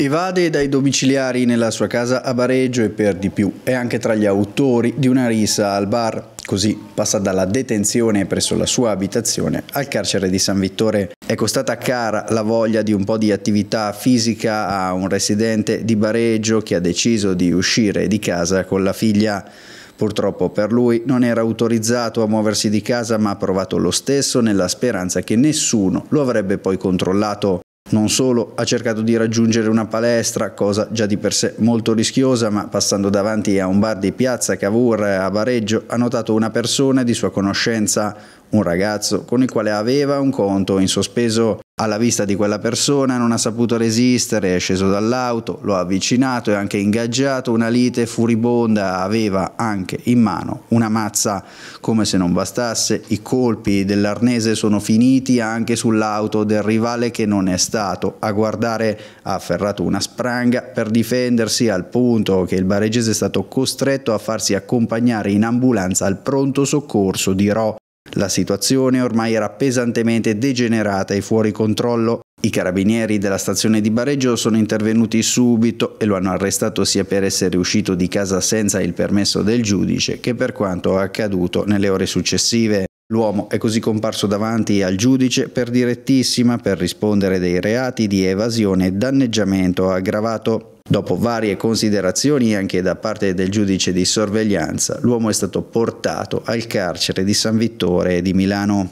Evade dai domiciliari nella sua casa a Bareggio e per di più è anche tra gli autori di una risa al bar. Così passa dalla detenzione presso la sua abitazione al carcere di San Vittore. È costata cara la voglia di un po' di attività fisica a un residente di Bareggio che ha deciso di uscire di casa con la figlia. Purtroppo per lui non era autorizzato a muoversi di casa ma ha provato lo stesso nella speranza che nessuno lo avrebbe poi controllato. Non solo ha cercato di raggiungere una palestra, cosa già di per sé molto rischiosa, ma passando davanti a un bar di piazza Cavour a Bareggio ha notato una persona di sua conoscenza, un ragazzo con il quale aveva un conto in sospeso alla vista di quella persona non ha saputo resistere, è sceso dall'auto, lo ha avvicinato e anche ingaggiato una lite furibonda, aveva anche in mano una mazza. Come se non bastasse, i colpi dell'arnese sono finiti anche sull'auto del rivale che non è stato a guardare, ha afferrato una spranga per difendersi al punto che il baregese è stato costretto a farsi accompagnare in ambulanza al pronto soccorso di Ro. La situazione ormai era pesantemente degenerata e fuori controllo. I carabinieri della stazione di Bareggio sono intervenuti subito e lo hanno arrestato sia per essere uscito di casa senza il permesso del giudice che per quanto accaduto nelle ore successive. L'uomo è così comparso davanti al giudice per direttissima per rispondere dei reati di evasione e danneggiamento aggravato Dopo varie considerazioni anche da parte del giudice di sorveglianza, l'uomo è stato portato al carcere di San Vittore di Milano.